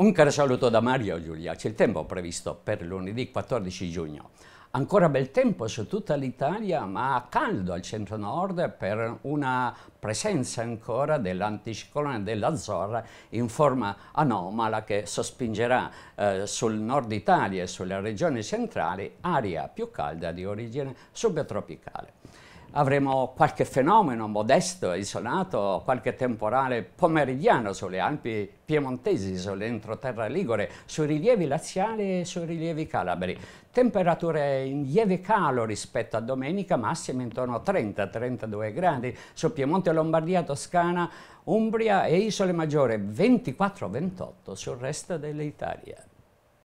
Un caro saluto da Mario Giulia. C'è il tempo previsto per lunedì 14 giugno. Ancora bel tempo su tutta l'Italia, ma caldo al centro-nord per una presenza ancora dell'anticiclone dell'Azzorra in forma anomala che sospingerà eh, sul nord Italia e sulle regioni centrali aria più calda di origine subtropicale avremo qualche fenomeno modesto, isolato, qualche temporale pomeridiano sulle Alpi piemontesi, sull'entroterra ligure, sui rilievi laziali e sui rilievi calabri. Temperature in lieve calo rispetto a domenica, massime intorno a 30-32 gradi, su Piemonte, Lombardia, Toscana, Umbria e Isole Maggiore 24-28 sul resto dell'Italia.